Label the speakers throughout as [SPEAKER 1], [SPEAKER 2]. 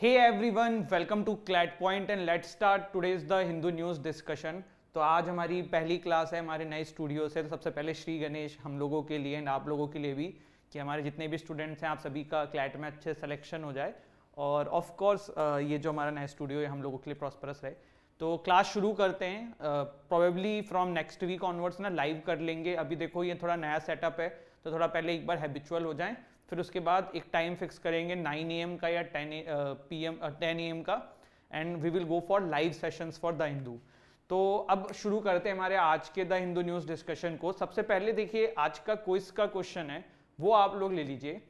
[SPEAKER 1] hey one welcome to CLAT point and let start today's the Hindu news discussion तो आज हमारी पहली class है हमारे नए स्टूडियो से तो सबसे पहले श्री गणेश हम लोगों के लिए एंड आप लोगों के लिए भी कि हमारे जितने भी स्टूडेंट्स हैं आप सभी का क्लैट में अच्छे सिलेक्शन हो जाए और ऑफ कोर्स ये जो हमारा नया स्टूडियो है हम लोगों के लिए प्रॉस्परस रहे तो क्लास शुरू करते हैं probably from next week onwards ना लाइव कर लेंगे अभी देखो ये थोड़ा नया सेटअप है तो थोड़ा पहले एक बार हैबिचुअल हो जाएं फिर उसके बाद एक टाइम फिक्स करेंगे 9 एम का या 10 P M ten A M का and we will go for live sessions for the Hindu तो अब शुरू करते हैं हमारे आज के द हिंदू न्यूज़ डिस्कशन को सबसे पहले देखिए आज का क्विज का क्वेश्चन है वो आप लोग ले लीजिए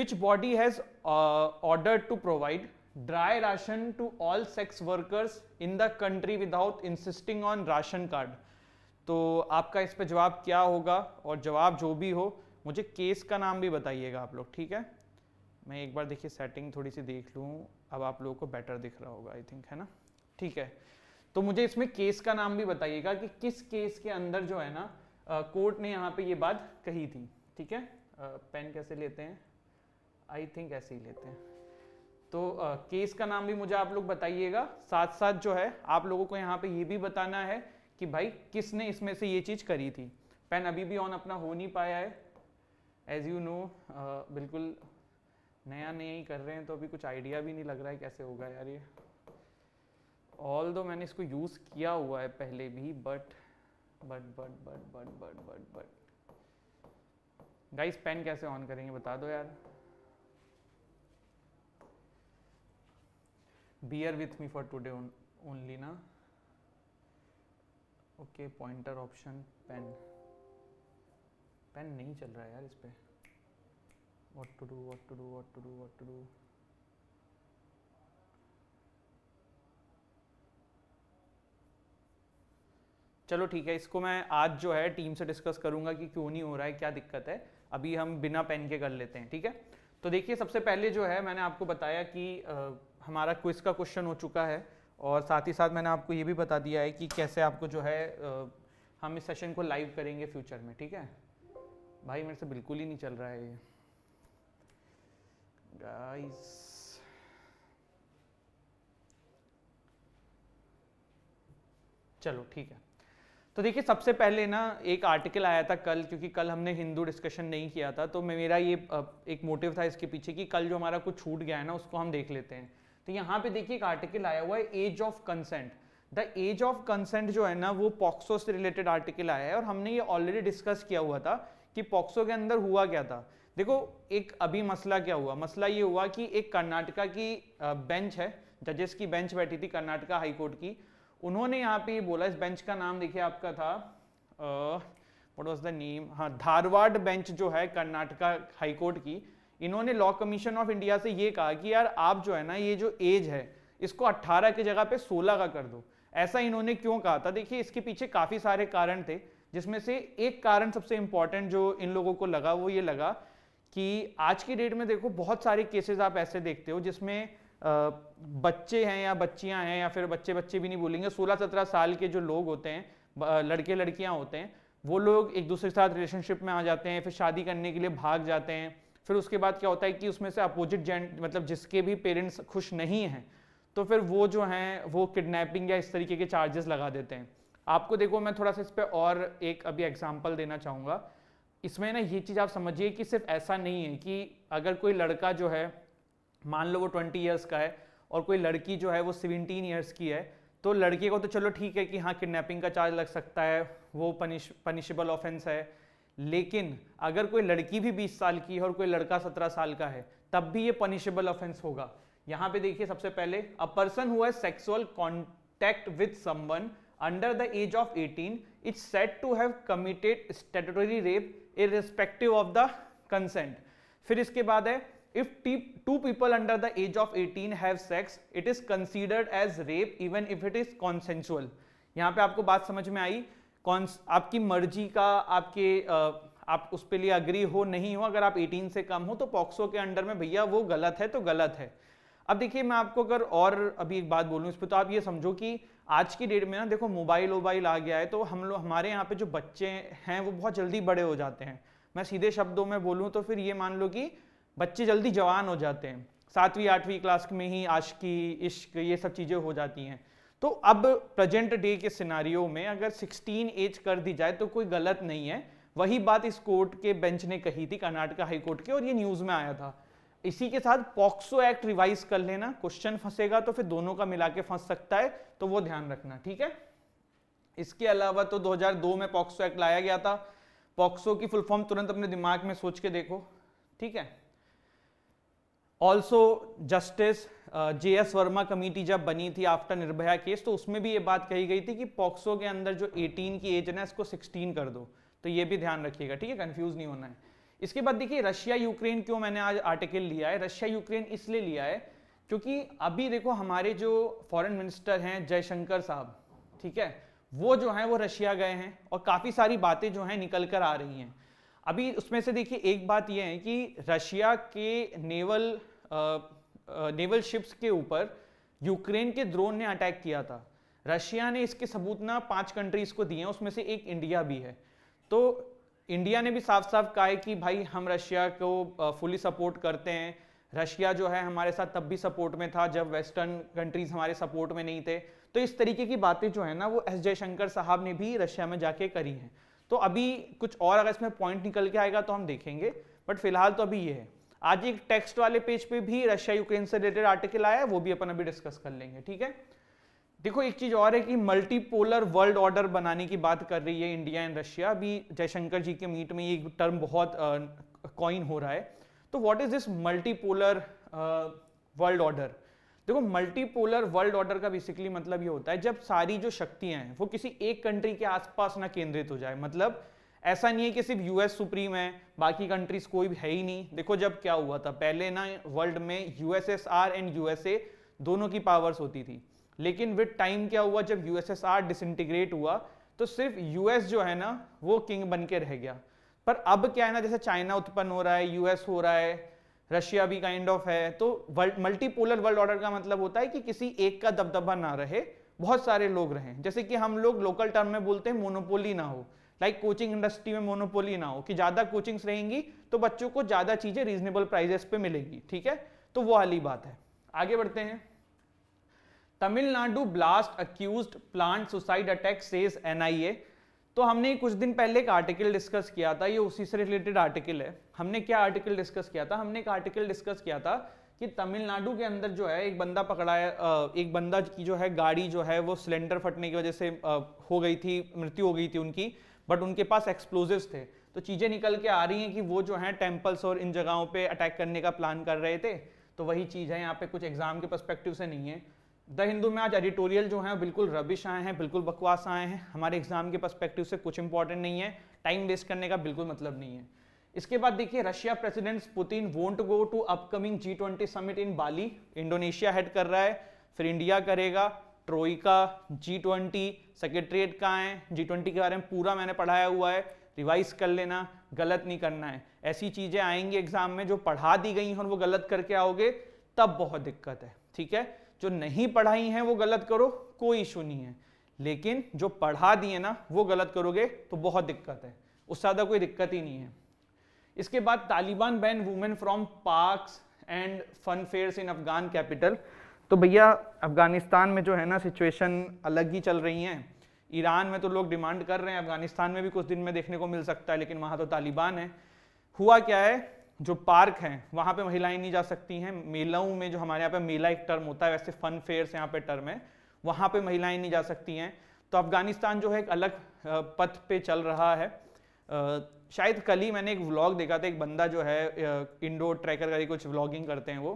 [SPEAKER 1] which body has order to provide dry ration to all sex workers in the country without insisting on ration card तो आपका इस पर जवाब क्या होगा और जवाब जो भी हो मुझे केस का नाम भी बताइएगा आप लोग ठीक है मैं एक बार देखिए सेटिंग थोड़ी सी देख लूँ अब आप लोगों को बेटर दिख रहा होगा आई थिंक है ना ठीक है तो मुझे इसमें केस का नाम भी बताइएगा कि किस केस के अंदर जो है ना कोर्ट ने यहाँ पे ये बात कही थी ठीक है पेन कैसे लेते हैं आई थिंक ऐसे ही लेते हैं तो आ, केस का नाम भी मुझे आप लोग बताइएगा साथ साथ जो है आप लोगों को यहाँ पे ये भी बताना है कि भाई किसने इसमें से ये चीज़ करी थी पेन अभी भी ऑन अपना हो नहीं पाया है एज़ यू नो बिल्कुल नया नया ही कर रहे हैं तो अभी कुछ आइडिया भी नहीं लग रहा है कैसे होगा यार ये ऑल दो मैंने इसको यूज़ किया हुआ है पहले भी but but but but but but but but guys pen कैसे ऑन करेंगे बता दो यार bear with me for today only ना okay pointer option pen pen नहीं चल रहा है यार इस पर what to do what to do what to do what to do चलो ठीक है इसको मैं आज जो है टीम से डिस्कस करूंगा कि क्यों नहीं हो रहा है क्या दिक्कत है अभी हम बिना पेन के कर लेते हैं ठीक है तो देखिए सबसे पहले जो है मैंने आपको बताया कि आ, हमारा क्विज का क्वेश्चन हो चुका है और साथ ही साथ मैंने आपको ये भी बता दिया है कि कैसे आपको जो है आ, हम इस सेशन को लाइव करेंगे फ्यूचर में ठीक है भाई मेरे से बिल्कुल ही नहीं चल रहा है ये गाइस चलो ठीक है तो देखिए सबसे पहले ना एक आर्टिकल आया था कल क्योंकि कल हमने हिंदू डिस्कशन नहीं किया था तो मेरा ये एक मोटिव था इसके पीछे कि कल जो हमारा कुछ छूट गया है ना उसको हम देख लेते हैं तो यहाँ पे देखिए एक आर्टिकल आया हुआ है age of consent the age of consent जो है ना वो पॉक्सो से रिलेटेड आर्टिकल आया है और हमने ये ऑलरेडी डिस्कस किया हुआ था कि पॉक्सो के अंदर हुआ क्या था देखो एक अभी मसला क्या हुआ मसला ये हुआ कि एक कर्नाटका की बेंच है जजेस की बेंच बैठी थी कर्नाटका हाईकोर्ट की उन्होंने यहाँ पे बोला इस बेंच का नाम देखिए आपका था वट वॉज द नेम हाँ धारवाड़ बेंच जो है कर्नाटका हाईकोर्ट की इन्होंने लॉ कमीशन ऑफ इंडिया से ये कहा कि यार आप जो है ना ये जो एज है इसको 18 की जगह पे 16 का कर दो ऐसा इन्होंने क्यों कहा था देखिए इसके पीछे काफ़ी सारे कारण थे जिसमें से एक कारण सबसे इंपॉर्टेंट जो इन लोगों को लगा वो ये लगा कि आज की डेट में देखो बहुत सारे केसेस आप ऐसे देखते हो जिसमें बच्चे हैं या बच्चियां हैं या फिर बच्चे बच्चे भी नहीं बोलेंगे 16-17 साल के जो लोग होते हैं लड़के लड़कियां होते हैं वो लोग एक दूसरे के साथ रिलेशनशिप में आ जाते हैं फिर शादी करने के लिए भाग जाते हैं फिर उसके बाद क्या होता है कि उसमें से अपोजिट जेंट मतलब जिसके भी पेरेंट्स खुश नहीं हैं तो फिर वो जो हैं वो किडनैपिंग या इस तरीके के चार्जेस लगा देते हैं आपको देखो मैं थोड़ा सा इस पर और एक अभी एग्जाम्पल देना चाहूँगा इसमें ना ये चीज़ आप समझिए कि सिर्फ ऐसा नहीं है कि अगर कोई लड़का जो है मान लो वो ट्वेंटी ईयर्स का है और कोई लड़की जो है वो सेवेंटीन ईयर्स की है तो लड़के को तो चलो ठीक है कि हाँ किडनैपिंग का चार्ज लग सकता है वो पनिश पनिशेबल ऑफेंस है लेकिन अगर कोई लड़की भी 20 साल की है और कोई लड़का 17 साल का है तब भी ये पनिशेबल ऑफेंस होगा यहाँ पे देखिए सबसे पहले अ पर्सन हुआ sexual contact with someone under the age of 18 is said to have committed statutory rape irrespective of the consent फिर इसके बाद है if two people under the age of 18 have sex it is considered as rape even if it is consensual यहां पे आपको बात समझ में आई कौन आपकी मर्जी का आपके आप उस पर लिए अग्री हो नहीं हो अगर आप 18 से कम हो तो पॉक्सो के अंडर में भैया वो गलत है तो गलत है अब देखिए मैं आपको अगर और अभी एक बात बोलूं इस पर तो आप ये समझो कि आज की डेट में ना देखो मोबाइल वोबाइल आ गया है तो हम लोग हमारे यहाँ पे जो बच्चे हैं वो बहुत जल्दी बड़े हो जाते हैं मैं सीधे शब्दों में बोलूँ तो फिर ये मान लो कि बच्चे जल्दी जवान हो जाते हैं सातवीं आठवीं क्लास में ही आशकी इश्क ये सब चीज़ें हो जाती हैं तो अब प्रजेंट डे के सिनारियो में अगर सिक्सटीन एज कर दी जाए तो कोई गलत नहीं है वही बात इस कोर्ट के बेंच ने कही थी कर्नाटका हाई कोर्ट के और ये न्यूज़ में आया था इसी के साथ पॉक्सो एक्ट रिवाइज कर लेना क्वेश्चन फंसेगा तो फिर दोनों का मिला के फंस सकता है तो वो ध्यान रखना ठीक है इसके अलावा तो 2002 में पॉक्सो एक्ट लाया गया था पॉक्सो की फुल फॉर्म तुरंत अपने दिमाग में सोच के देखो ठीक है also justice J S Verma committee जब बनी थी आफ्टर निर्भया केस तो उसमें भी ये बात कही गई थी कि पॉक्सो के अंदर जो 18 की एज है ना इसको 16 कर दो तो ये भी ध्यान रखिएगा ठीक है कंफ्यूज नहीं होना है इसके बाद देखिए रशिया यूक्रेन क्यों मैंने आज आर्टिकल लिया है रशिया यूक्रेन इसलिए लिया है क्योंकि अभी देखो हमारे जो फॉरेन मिनिस्टर हैं जयशंकर साहब ठीक है वो जो हैं वो रशिया गए हैं और काफ़ी सारी बातें जो हैं निकल कर आ रही हैं अभी उसमें से देखिए एक बात यह है कि रशिया के naval ah, ah, naval ships के ऊपर यूक्रेन के ड्रोन ने अटैक किया था रशिया ने इसके सबूत ना पांच कंट्रीज को दिए हैं उसमें से एक इंडिया भी है तो इंडिया ने भी साफ साफ कहा है कि भाई हम रशिया को फुली सपोर्ट करते हैं रशिया जो है हमारे साथ तब भी सपोर्ट में था जब वेस्टर्न कंट्रीज हमारे सपोर्ट में नहीं थे तो इस तरीके की बातें जो है ना वो एस जयशंकर साहब ने भी रशिया में जाके करी हैं तो अभी कुछ और अगर इसमें पॉइंट निकल के आएगा तो हम देखेंगे बट फिलहाल तो अभी ये है आज एक टेक्स्ट वाले पेज पे भी रशिया यूक्रेन से रिलेटेड आर्टिकल आया है वो भी अपन अभी डिस्कस कर लेंगे ठीक है देखो एक चीज और है कि मल्टीपोलर वर्ल्ड ऑर्डर बनाने की बात कर रही है इंडिया एंड रशिया अभी जयशंकर जी के मीट में ये टर्म बहुत कॉइन uh, हो रहा है तो what is this multipolar world order देखो मल्टीपोलर वर्ल्ड ऑर्डर का बेसिकली मतलब ये होता है जब सारी जो शक्तियां हैं वो किसी एक कंट्री के आसपास ना केंद्रित हो जाए मतलब ऐसा नहीं है कि सिर्फ यूएस सुप्रीम है बाकी कंट्रीज कोई भी है ही नहीं देखो जब क्या हुआ था पहले ना वर्ल्ड में यूएसएसआर एंड यूएसए दोनों की पावर्स होती थी लेकिन विद टाइम क्या हुआ जब यूएसएसआर डिसइंटीग्रेट हुआ तो सिर्फ यूएस जो है ना वो किंग बन के रह गया पर अब क्या है ना जैसे चाइना उत्पन्न हो रहा है यूएस हो रहा है रशिया भी काइंड kind ऑफ of है तो वर्ल्ड मल्टीपोलर वर्ल्ड ऑर्डर का मतलब होता है कि किसी एक का दबदबा ना रहे बहुत सारे लोग रहे जैसे कि हम लोग लोकल टर्म में बोलते हैं मोनोपोली ना हो लाइक like कोचिंग इंडस्ट्री में मोनोपोली ना हो कि ज़्यादा कोचिंग्स रहेंगी तो बच्चों को ज़्यादा चीज़ें रीजनेबल प्राइजेस पे मिलेगी ठीक है तो वो वाली बात है आगे बढ़ते हैं Tamil Nadu blast accused plant suicide attack says NIA तो हमने कुछ दिन पहले एक आर्टिकल डिस्कस किया था ये उसी से रिलेटेड आर्टिकल है हमने क्या आर्टिकल डिस्कस किया था हमने एक आर्टिकल डिस्कस किया था कि तमिलनाडु के अंदर जो है एक बंदा पकड़ा है एक बंदा की जो है गाड़ी जो है वो सिलेंडर फटने की वजह से हो गई थी मृत्यु हो गई थी उनकी बट उनके पास एक्सप्लोजिव थे तो चीज़ें निकल के आ रही हैं कि वो जो है टेम्पल्स और इन जगहों पर अटैक करने का प्लान कर रहे थे तो वही चीज़ है यहाँ पे कुछ एग्जाम के परस्पेक्टिव से नहीं है द हिंदू में आज एडिटोरियल जो है बिल्कुल रबिश आए हैं बिल्कुल बकवास आए हैं हमारे एग्जाम के परस्पेक्टिव से कुछ इंपॉर्टेंट नहीं है टाइम वेस्ट करने का बिल्कुल मतलब नहीं है इसके बाद देखिए Russia president Putin won't go to upcoming G twenty summit in Bali Indonesia head कर रहा है फिर इंडिया करेगा का जी ट्वेंटी सेक्रेटरीट का है जी ट्वेंटी के बारे में पूरा मैंने पढ़ाया हुआ है रिवाइज कर लेना गलत नहीं करना है ऐसी चीज़ें आएंगी एग्जाम में जो पढ़ा दी गई हैं और वो गलत करके आओगे तब बहुत दिक्कत है ठीक है जो नहीं पढ़ाई हैं वो गलत करो कोई इशू नहीं है लेकिन जो पढ़ा दिए ना वो गलत करोगे तो बहुत दिक्कत है उससे ज़्यादा कोई दिक्कत ही नहीं है इसके बाद Taliban ban women from parks and fun fairs in Afghan capital तो भैया अफगानिस्तान में जो है ना सिचुएशन अलग ही चल रही है ईरान में तो लोग डिमांड कर रहे हैं अफगानिस्तान में भी कुछ दिन में देखने को मिल सकता है लेकिन वहाँ तो तालिबान है हुआ क्या है जो पार्क हैं वहाँ पे महिलाएं नहीं जा सकती हैं मेलाओं में जो हमारे यहाँ पे मेला एक टर्म होता है वैसे फन फेयर्स यहाँ पे टर्म है वहाँ पे महिलाएं नहीं जा सकती हैं तो अफगानिस्तान जो है एक अलग पथ पे चल रहा है शायद कल ही मैंने एक व्लॉग देखा था एक बंदा जो है इंडोर ट्रैकर करके कुछ व्लॉगिंग करते हैं वो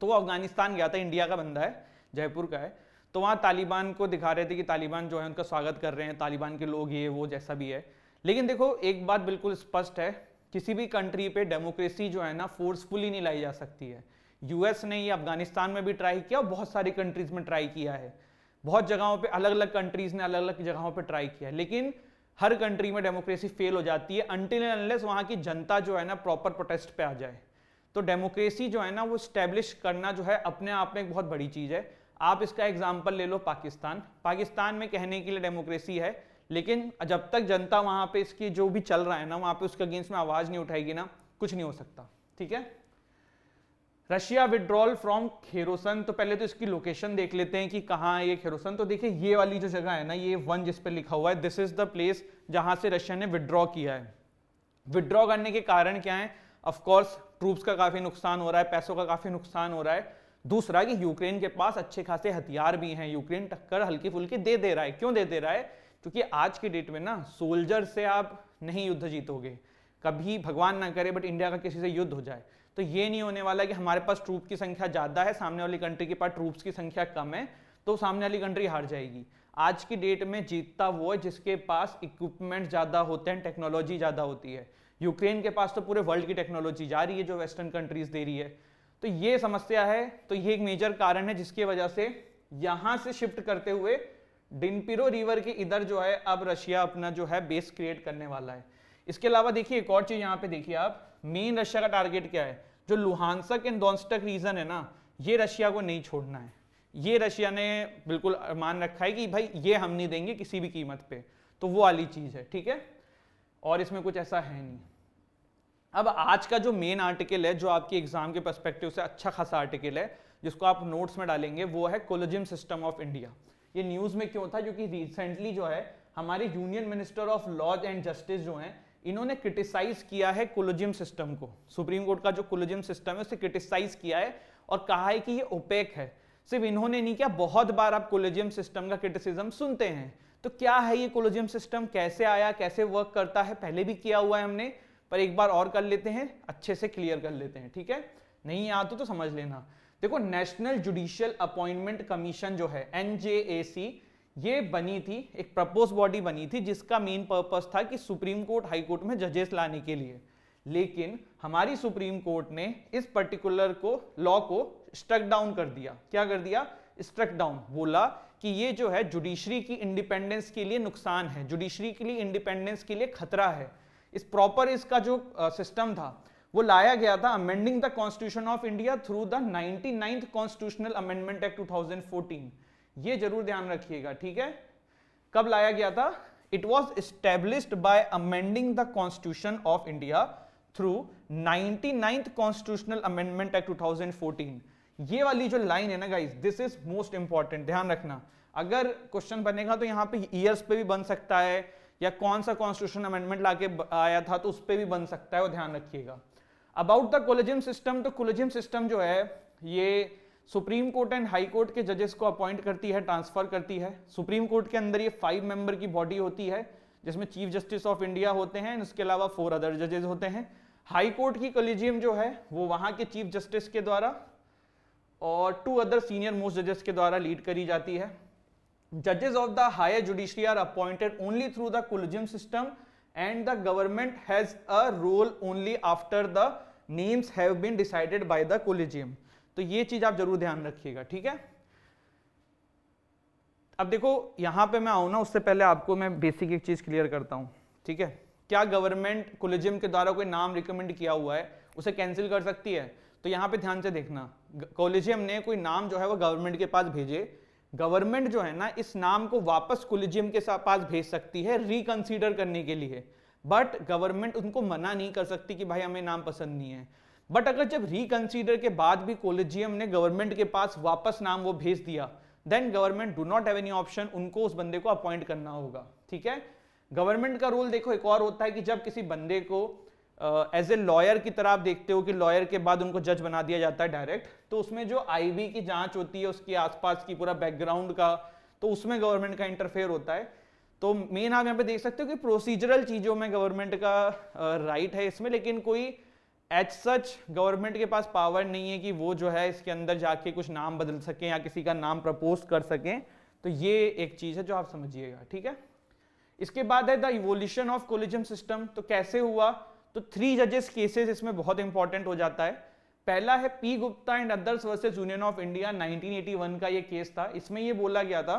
[SPEAKER 1] तो वो अफगानिस्तान गया था इंडिया का बंदा है जयपुर का है तो वहाँ तालिबान को दिखा रहे थे कि तालिबान जो है उनका स्वागत कर रहे हैं तालिबान के लोग ये वो जैसा भी है लेकिन देखो एक बात बिल्कुल स्पष्ट है किसी भी कंट्री पे डेमोक्रेसी जो है ना फोर्सफुली नहीं लाई जा सकती है यूएस ने ये अफगानिस्तान में भी ट्राई किया और बहुत सारी कंट्रीज में ट्राई किया है बहुत जगहों पे अलग अलग कंट्रीज ने अलग अलग जगहों पे ट्राई किया है लेकिन हर कंट्री में डेमोक्रेसी फेल हो जाती है अनटिल अनलेस वहाँ की जनता जो है ना प्रॉपर प्रोटेस्ट पे आ जाए तो डेमोक्रेसी जो है ना वो स्टैब्लिश करना जो है अपने आप में एक बहुत बड़ी चीज़ है आप इसका एग्जाम्पल ले लो पाकिस्तान पाकिस्तान में कहने के लिए डेमोक्रेसी है लेकिन जब तक जनता वहां पे इसकी जो भी चल रहा है ना वहां पे उसके अगेंस्ट में आवाज़ नहीं उठाएगी ना कुछ नहीं हो सकता ठीक है रशिया विड्रॉल फ्रॉम खेरोसन तो पहले तो इसकी लोकेशन देख लेते हैं कि कहाँ है ये खेरोसन तो देखिए ये वाली जो जगह है ना ये वन जिस पर लिखा हुआ है दिस इज द प्लेस जहां से रशिया ने विड्रॉ किया है विड्रॉ करने के कारण क्या है ऑफकोर्स ट्रूप्स का काफ़ी नुकसान हो रहा है पैसों का काफ़ी नुकसान हो रहा है दूसरा कि यूक्रेन के पास अच्छे खासे हथियार भी हैं यूक्रेन टक्कर हल्की फुल्की दे दे रहा है क्यों दे दे रहा है क्योंकि आज की डेट में ना सोल्जर से आप नहीं युद्ध जीतोगे कभी भगवान ना करे बट इंडिया का किसी से युद्ध हो जाए तो ये नहीं होने वाला कि हमारे पास ट्रूप की संख्या ज़्यादा है सामने वाली कंट्री के पास ट्रूप्स की संख्या कम है तो सामने वाली कंट्री हार जाएगी आज की डेट में जीतता वो है जिसके पास इक्विपमेंट ज़्यादा होते हैं टेक्नोलॉजी ज़्यादा होती है यूक्रेन के पास तो पूरे वर्ल्ड की टेक्नोलॉजी जा रही है जो वेस्टर्न कंट्रीज दे रही है तो ये समस्या है तो ये एक मेजर कारण है जिसकी वजह से यहां से शिफ्ट करते हुए डिनपिरो रिवर के इधर जो है अब रशिया अपना जो है बेस क्रिएट करने वाला है इसके अलावा देखिए एक और चीज़ यहाँ पे देखिए आप मेन रशिया का टारगेट क्या है जो लुहानसक एंड दौनस्टक रीजन है ना ये रशिया को नहीं छोड़ना है ये रशिया ने बिल्कुल मान रखा है कि भाई ये हम नहीं देंगे किसी भी कीमत पे तो वो वाली चीज़ है ठीक है और इसमें कुछ ऐसा है नहीं अब आज का जो मेन आर्टिकल है जो आपकी एग्जाम के परस्पेक्टिव से अच्छा खासा आर्टिकल है जिसको आप नोट्स में डालेंगे वो है कोलोजिम सिस्टम ऑफ इंडिया ये न्यूज में क्यों था क्योंकि रिसेंटली जो है हमारे union minister of laws and justice जो है इन्होंने क्रिटिसाइज किया है कुलजिम सिस्टम को सुप्रीम कोर्ट का जो कुलजिम सिस्टम है उसे क्रिटिसाइज किया है और कहा है कि ये ओपेक है सिर्फ इन्होंने नहीं किया बहुत बार आप कोलोजियम सिस्टम का क्रिटिसिज्म सुनते हैं तो क्या है ये कोलोजियम सिस्टम कैसे आया कैसे वर्क करता है पहले भी किया हुआ है हमने पर एक बार और कर लेते हैं अच्छे से क्लियर कर लेते हैं ठीक है नहीं आता तो समझ लेना देखो नेशनल जुडिशियल अपॉइंटमेंट कमीशन जो है एनजेएसी ये बनी थी एक प्रपोज बॉडी बनी थी जिसका मेन पर्पस था कि सुप्रीम कोर्ट हाई कोर्ट में जजेस लाने के लिए लेकिन हमारी सुप्रीम कोर्ट ने इस पर्टिकुलर को लॉ को स्ट्रक डाउन कर दिया क्या कर दिया स्ट्रक डाउन बोला कि ये जो है जुडिशरी की इंडिपेंडेंस के लिए नुकसान है जुडिशरी के लिए इंडिपेंडेंस के लिए खतरा है इस प्रॉपर इसका जो सिस्टम था वो लाया गया था amending the constitution of India through the ninety ninth constitutional amendment act 2014 ये जरूर ध्यान रखिएगा ठीक है कब लाया गया था it was established by amending the constitution of India through ninety ninth constitutional amendment act two ये वाली जो लाइन है ना guys this is most important ध्यान रखना अगर क्वेश्चन बनेगा तो यहां पे ईयर्स पे भी बन सकता है या कौन सा कॉन्स्टिट्यूशन अमेंडमेंट लाके आया था तो उस पर भी बन सकता है वो ध्यान रखिएगा अबाउट द कोलेजियम सिस्टम तो कोलेजियम सिस्टम जो है ये supreme court and high court के जजेस को अपॉइंट करती है ट्रांसफर करती है सुप्रीम कोर्ट के अंदर ये फाइव मेंबर की बॉडी होती है जिसमें चीफ जस्टिस ऑफ इंडिया होते हैं इसके अलावा फोर अदर जजेस होते हैं हाई कोर्ट की कोलेजियम जो है वो वहां के चीफ जस्टिस के द्वारा और टू अदर सीनियर मोस्ट जजेस के द्वारा लीड करी जाती है जजेस of the higher judiciary are appointed only through the collegium system and the government has a role only after the names have been decided by the collegium तो ये चीज आप जरूर ध्यान रखिएगा ठीक है अब देखो यहां पे मैं आऊ ना उससे पहले आपको मैं बेसिक एक चीज क्लियर करता हूं ठीक है क्या गवर्नमेंट कोलिजियम के द्वारा कोई नाम रिकमेंड किया हुआ है उसे कैंसिल कर सकती है तो यहां पे ध्यान से देखना कोलिजियम ने कोई नाम जो है वो गवर्नमेंट के पास भेजे गवर्नमेंट जो है ना इस नाम को वापस कुलजियम के पास भेज सकती है रिकंसीडर करने के लिए बट गवर्नमेंट उनको मना नहीं कर सकती कि भाई हमें नाम पसंद नहीं है बट अगर जब रिकंसीडर के बाद भी कोलेजियम ने गवर्नमेंट के पास वापस नाम वो भेज दिया then government do not have any option उनको उस बंदे को अपॉइंट करना होगा ठीक है गवर्नमेंट का रोल देखो एक और होता है कि जब किसी बंदे को एज ए लॉयर की तरह आप देखते हो कि लॉयर के बाद उनको जज बना दिया जाता है डायरेक्ट तो उसमें जो आईबी की जांच होती है उसके आसपास की पूरा बैकग्राउंड का तो उसमें गवर्नमेंट का इंटरफेयर होता है तो मेन आप यहाँ पे देख सकते हो कि प्रोसीजरल चीज़ों में गवर्नमेंट का राइट uh, है इसमें लेकिन कोई एच सच गवर्नमेंट के पास पावर नहीं है कि वो जो है इसके अंदर जाके कुछ नाम बदल सकें या किसी का नाम प्रपोज कर सकें तो ये एक चीज़ है जो आप समझिएगा ठीक है इसके बाद है the evolution of collegium system तो कैसे हुआ तो थ्री जजेस केसेस इसमें बहुत इंपॉर्टेंट हो जाता है पहला है P Gupta and others versus union of India 1981 का ये केस था इसमें ये बोला गया था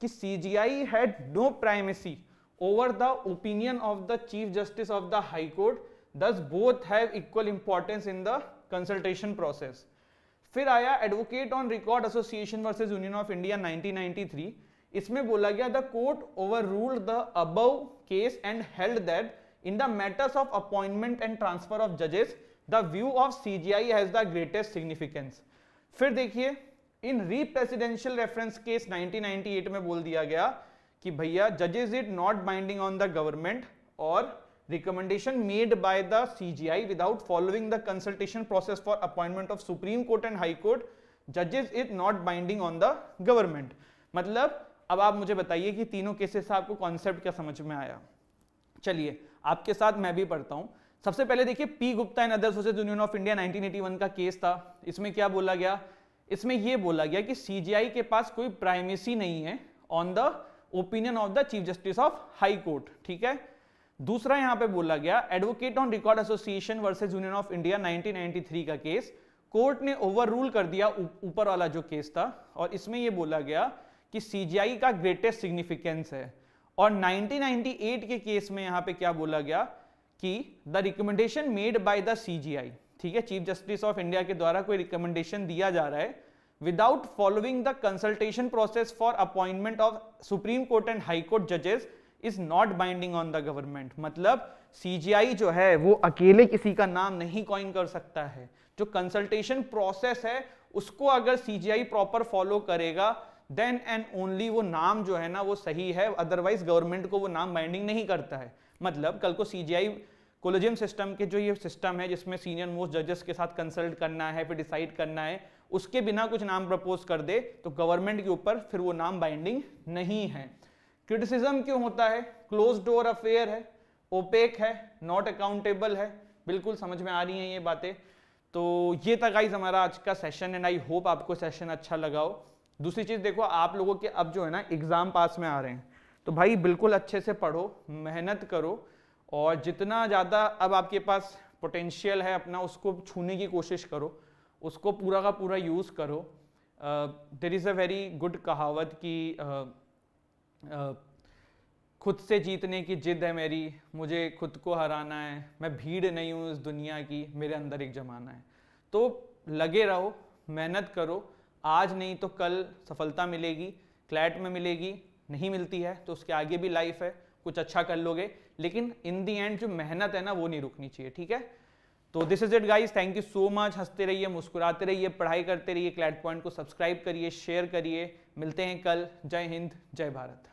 [SPEAKER 1] कि CJI had no primacy over the opinion of the chief justice of the high court thus both have equal importance in the consultation process फिर आया advocate on record association versus union of India nineteen इसमें बोला गया the court overruled the above case and held that in the matters of appointment and transfer of judges the view of CGI has the greatest significance फिर देखिए इन री presidential reference case 1998 में बोल दिया गया कि भैया जजेस it not binding on the government और recommendation made by the CGI without following the consultation process for appointment of Supreme Court and High Court judges is not binding on the government मतलब अब आप मुझे बताइए कि तीनों cases से आपको कॉन्सेप्ट क्या समझ में आया चलिए आपके साथ मैं भी पढ़ता हूं सबसे पहले देखिए P Gupta and others social union of India 1981 का केस था इसमें क्या बोला गया इसमें यह बोला गया कि सीजीआई के पास कोई प्राइमेसी नहीं है on the opinion of the chief justice of high court ठीक है दूसरा यहां पे बोला गया advocate on record association versus union of India nineteen का केस कोर्ट ने ओवर रूल कर दिया ऊपर वाला जो केस था और इसमें यह बोला गया कि सीजीआई का ग्रेटेस्ट सिग्निफिकेंस है और 1998 के केस में यहां पे क्या बोला गया कि the recommendation made by the CJI ठीक है चीफ जस्टिस ऑफ इंडिया के द्वारा कोई रिकमेंडेशन दिया जा रहा है without following the consultation process for appointment of supreme court and high court जजेस is not binding on the government मतलब सीजीआई जो है वो अकेले किसी का नाम नहीं कॉइन कर सकता है जो कंसल्टेशन प्रोसेस है उसको अगर सीजीआई प्रॉपर फॉलो करेगा देन एंड ओनली वो नाम जो है ना वो सही है अदरवाइज गवर्नमेंट को वो नाम बाइंडिंग नहीं करता है मतलब कल को सी कोलोजियम सिस्टम के जो ये सिस्टम है जिसमें सीनियर मोस्ट जजेस के साथ कंसल्ट करना है फिर डिसाइड करना है उसके बिना कुछ नाम प्रपोज कर दे तो गवर्नमेंट के ऊपर फिर वो नाम बाइंडिंग नहीं है क्रिटिसिज्म क्यों होता है क्लोज डोर अफेयर है ओपेक है नॉट अकाउंटेबल है बिल्कुल समझ में आ रही हैं ये बातें तो ये तक गाइज हमारा आज का सेशन एंड आई होप आपको सेशन अच्छा लगाओ हो दूसरी चीज़ देखो आप लोगों के अब जो है ना एग्ज़ाम पास में आ रहे हैं तो भाई बिल्कुल अच्छे से पढ़ो मेहनत करो और जितना ज़्यादा अब आपके पास पोटेंशियल है अपना उसको छूने की कोशिश करो उसको पूरा का पूरा यूज़ करो there is a very good कहावत कि uh, uh, खुद से जीतने की जिद है मेरी मुझे खुद को हराना है मैं भीड़ नहीं हूँ इस दुनिया की मेरे अंदर एक जमाना है तो लगे रहो मेहनत करो आज नहीं तो कल सफलता मिलेगी क्लैट में मिलेगी नहीं मिलती है तो उसके आगे भी लाइफ है कुछ अच्छा कर लोगे लेकिन इन दी एंड जो मेहनत है ना वो नहीं रुकनी चाहिए ठीक है तो this is it guys thank you so much हंसते रहिए मुस्कुराते रहिए पढ़ाई करते रहिए क्लैट पॉइंट को सब्सक्राइब करिए शेयर करिए मिलते हैं कल जय हिंद जय भारत